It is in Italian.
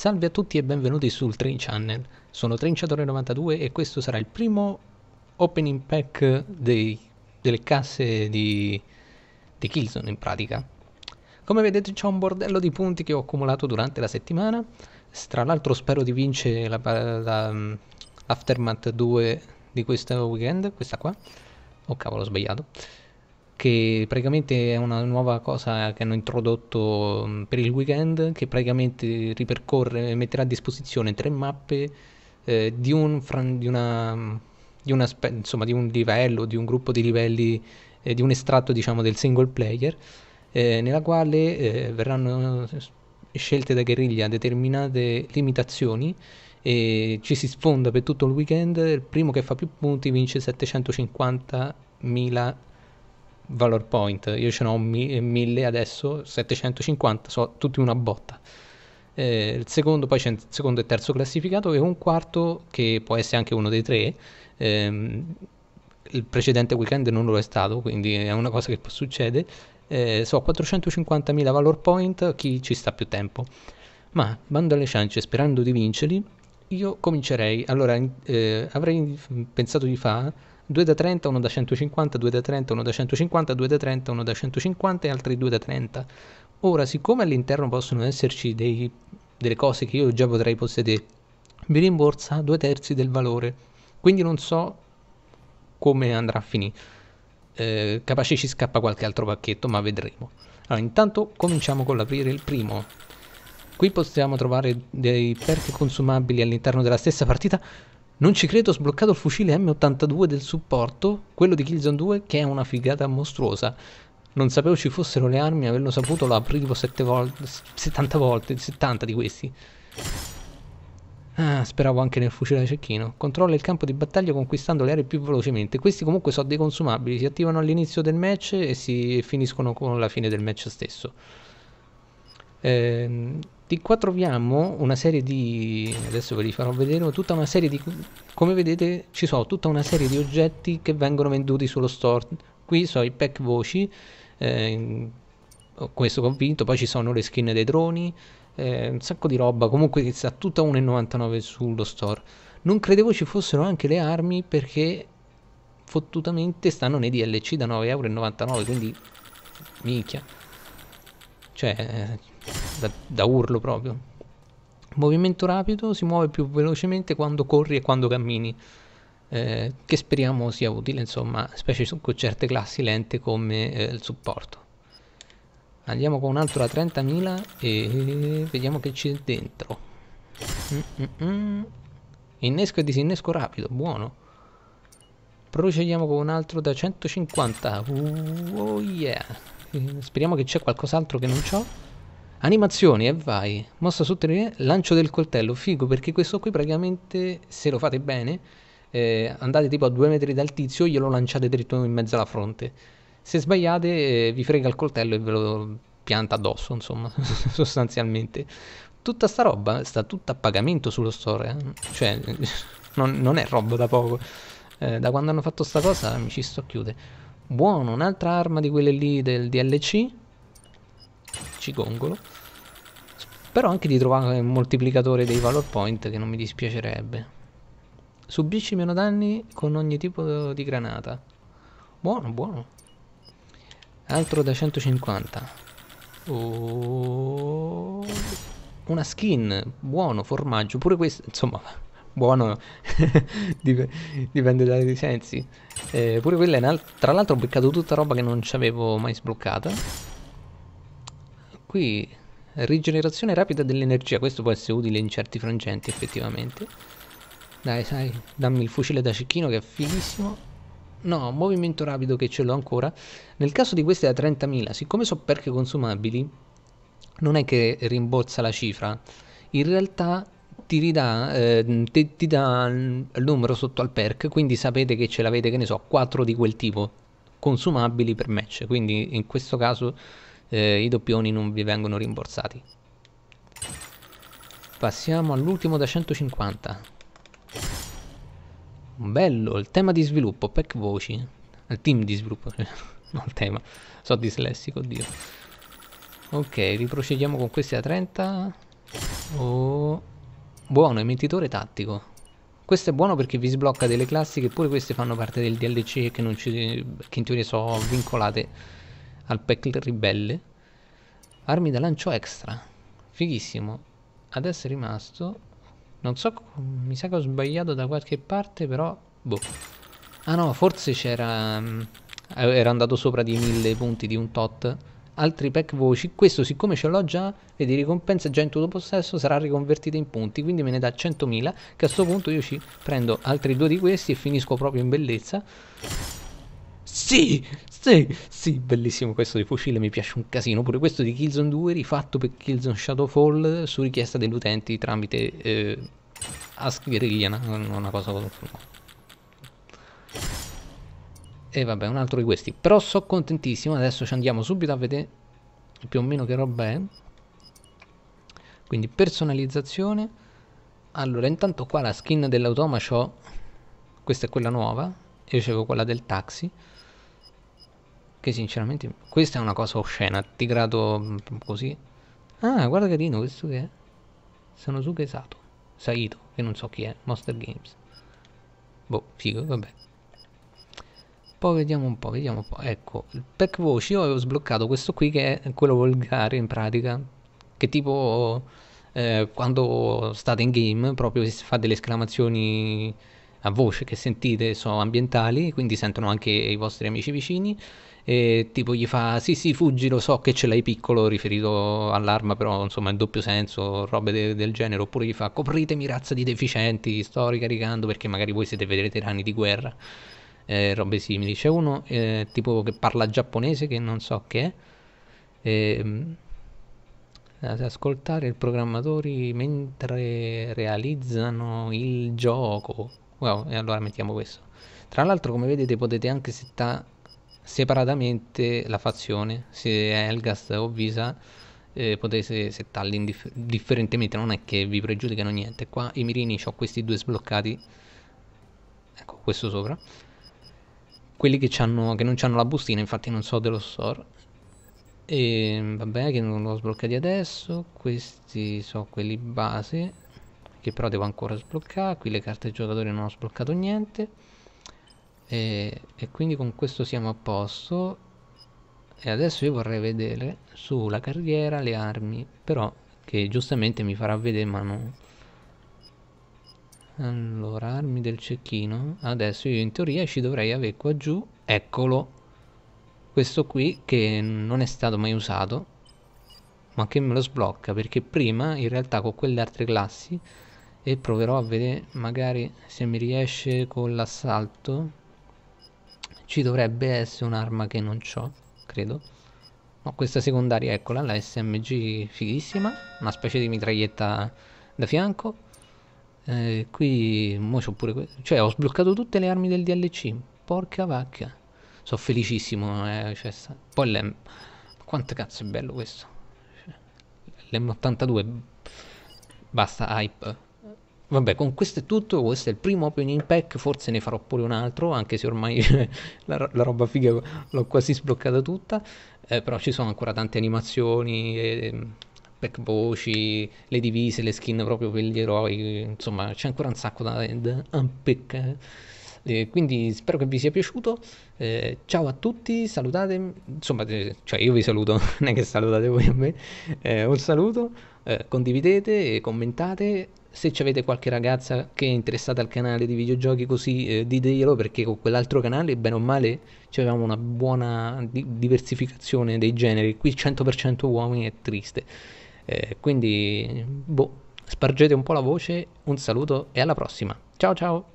Salve a tutti e benvenuti sul Train Channel. Sono Trinciatore92 e questo sarà il primo opening pack dei, delle casse di, di Killzone in pratica. Come vedete c'è un bordello di punti che ho accumulato durante la settimana. Tra l'altro spero di vincere l'Aftermath la, la, 2 mm, di questo weekend, questa qua. Oh cavolo, ho sbagliato che praticamente è una nuova cosa che hanno introdotto mm, per il weekend, che praticamente ripercorre, e metterà a disposizione tre mappe eh, di, un, di, una, mm, di, una, insomma, di, un livello, di un gruppo di livelli, eh, di un estratto diciamo, del single player, eh, nella quale eh, verranno scelte da guerriglia determinate limitazioni e ci si sfonda per tutto il weekend, il primo che fa più punti vince 750.000 euro valor point, io ce ne ho 1000 adesso, 750, sono tutti una botta. Eh, il secondo, poi c'è il secondo e terzo classificato e un quarto che può essere anche uno dei tre. Ehm, il precedente weekend non lo è stato, quindi è una cosa che succede. Eh, so 450.000 valor point, chi ci sta più tempo. Ma bando alle ciance, sperando di vincerli, io comincerei. Allora, eh, avrei pensato di fare 2 da 30, 1 da 150, 2 da 30, 1 da 150, 2 da 30, 1 da 150 e altri 2 da 30. Ora, siccome all'interno possono esserci dei, delle cose che io già potrei possedere, mi rimborsa due terzi del valore, quindi non so come andrà a finire. Eh, capace ci scappa qualche altro pacchetto, ma vedremo. Allora, intanto cominciamo con l'aprire il primo. Qui possiamo trovare dei perchi consumabili all'interno della stessa partita. Non ci credo, ho sbloccato il fucile M82 del supporto, quello di Killzone 2, che è una figata mostruosa. Non sapevo ci fossero le armi, averlo saputo l'aprivo 7 volte, 70 volte, 70 di questi. Ah, speravo anche nel fucile da cecchino. Controlla il campo di battaglia conquistando le aree più velocemente. Questi comunque sono dei consumabili, si attivano all'inizio del match e si finiscono con la fine del match stesso ehm, di qua troviamo una serie di adesso ve li farò vedere tutta una serie di come vedete ci sono tutta una serie di oggetti che vengono venduti sullo store qui sono i pack voci eh, questo convinto poi ci sono le skin dei droni eh, un sacco di roba comunque sta tutta 1,99 sullo store non credevo ci fossero anche le armi perché fottutamente stanno nei DLC da 9,99€ quindi minchia cioè eh, da, da urlo proprio. Movimento rapido, si muove più velocemente quando corri e quando cammini. Eh, che speriamo sia utile, insomma, specie su, con certe classi lente come eh, il supporto. Andiamo con un altro a 30.000 e vediamo che c'è dentro. Mm -mm. mm. Innesco e disinnesco rapido, buono. Procediamo con un altro da 150. Uh, oh yeah. Eh, speriamo che c'è qualcos'altro che non c'ho. Animazioni e vai. Mossa sottolinea, lancio del coltello. Figo perché questo qui praticamente se lo fate bene, eh, andate tipo a due metri dal tizio, e glielo lanciate dritto in mezzo alla fronte. Se sbagliate eh, vi frega il coltello e ve lo pianta addosso, insomma, sostanzialmente. Tutta sta roba sta tutta a pagamento sullo store, eh? cioè non, non, è roba da poco. Eh, da quando hanno fatto sta cosa mi ci sto a chiudere. Buono, un'altra arma di quelle lì del DLC gongolo. Spero anche di trovare un moltiplicatore dei valor point che non mi dispiacerebbe. Subisci meno danni con ogni tipo di granata. Buono, buono. Altro da 150. Oh, una skin. Buono, formaggio. Pure questo, insomma, buono. Dipende dai sensi. Eh, pure quella è un'altra. Tra l'altro ho beccato tutta roba che non ci avevo mai sbloccata qui rigenerazione rapida dell'energia, questo può essere utile in certi frangenti effettivamente. Dai, sai, dammi il fucile da cecchino che è fighissimo. No, movimento rapido che ce l'ho ancora. Nel caso di queste da 30.000, siccome so perché consumabili, non è che rimborsa la cifra, in realtà ti ridà, eh, ti, ti dà il numero sotto al perk, quindi sapete che ce l'avete, che ne so, 4 di quel tipo, consumabili per match, quindi in questo caso eh, i doppioni non vi vengono rimborsati. Passiamo all'ultimo da 150. Bello, il tema di sviluppo, pack voci. Il team di sviluppo, non il tema. So dislessico, oddio. Ok, riprocediamo con questi a 30. Oh. Buono, emettitore tattico. Questo è buono perché vi sblocca delle classi che pure queste fanno parte del DLC che, ci, che in teoria sono vincolate al PEC ribelle. Armi da lancio extra. Fighissimo. Adesso è rimasto... Non so, mi sa che ho sbagliato da qualche parte, però... Boh. Ah no, forse c'era... Mm, era andato sopra di mille punti di un tot. Altri pack voci. Questo, siccome ce l'ho già, e di ricompensa già in tutto possesso, sarà riconvertito in punti. Quindi me ne dà 100.000, che a questo punto io ci prendo altri due di questi e finisco proprio in bellezza. Sì! Sì, sì, bellissimo questo di fucile, mi piace un casino. Pure questo di Killzone 2 rifatto per Killzone Shadowfall su richiesta degli utenti tramite eh, Ask Guerriglia, una, una cosa così. E vabbè, un altro di questi. Però sono contentissimo, adesso ci andiamo subito a vedere più o meno che roba è. Quindi personalizzazione. Allora, intanto qua la skin dell'automa ho... Questa è quella nuova. Io avevo quella del taxi. Che sinceramente questa è una cosa oscena, ti grado mm, così. Ah, guarda carino, questo che è? Sono Sanosuke Sato. Saito, che non so chi è, Monster Games. Boh, figo, vabbè. Poi vediamo un po', vediamo un po'. Ecco, il pack voci io avevo sbloccato questo qui che è quello volgare in pratica. Che tipo eh, quando state in game proprio si fa delle esclamazioni a voce che sentite sono ambientali, quindi sentono anche i vostri amici vicini e tipo gli fa sì sì fuggi lo so che ce l'hai piccolo riferito all'arma però insomma in doppio senso robe de- del genere oppure gli fa copritemi razza di deficienti sto ricaricando perché magari voi siete veterani di guerra eh, robe simili c'è uno eh, tipo che parla giapponese che non so che è eh, ascoltare i programmatori mentre realizzano il gioco wow e allora mettiamo questo tra l'altro come vedete potete anche setta- separatamente la fazione, se è Elgast o Visa eh, potete settarli indif- differentemente, non è che vi pregiudicano niente. Qua i mirini ho questi due sbloccati, ecco questo sopra, quelli che, che non hanno la bustina, infatti non so dello store. E ehm, vabbè che non l'ho sbloccati adesso, questi sono quelli base, che però devo ancora sbloccare, qui le carte giocatori non ho sbloccato niente e, e quindi con questo siamo a posto e adesso io vorrei vedere sulla carriera le armi però che giustamente mi farà vedere ma non allora armi del cecchino adesso io in teoria ci dovrei avere qua giù eccolo questo qui che non è stato mai usato ma che me lo sblocca perché prima in realtà con quelle altre classi e proverò a vedere magari se mi riesce con l'assalto ci dovrebbe essere un'arma che non ho, credo. No, questa secondaria, eccola, la SMG fighissima, una specie di mitraglietta da fianco. Eh, qui, mo c'ho pure Cioè, ho sbloccato tutte le armi del DLC. Porca vacca. Sono felicissimo. Eh, cioè, Poi l'M. Quanto cazzo è bello questo. Cioè, L'M82. Basta hype. Vabbè, con questo è tutto, questo è il primo opening pack, forse ne farò pure un altro, anche se ormai la, la, roba figa l'ho quasi sbloccata tutta, eh, però ci sono ancora tante animazioni, eh, pack voci, le divise, le skin proprio per gli eroi, insomma c'è ancora un sacco da, da unpack. Eh, quindi spero che vi sia piaciuto, eh, ciao a tutti, salutate, insomma eh, cioè io vi saluto, non è che salutate voi a me, eh, un saluto, eh, condividete, commentate se avete qualche ragazza che è interessata al canale di videogiochi così eh, diteglielo perché con quell'altro canale bene o male avevamo una buona di- diversificazione dei generi qui 100% uomini è triste eh, quindi boh spargete un po' la voce un saluto e alla prossima ciao ciao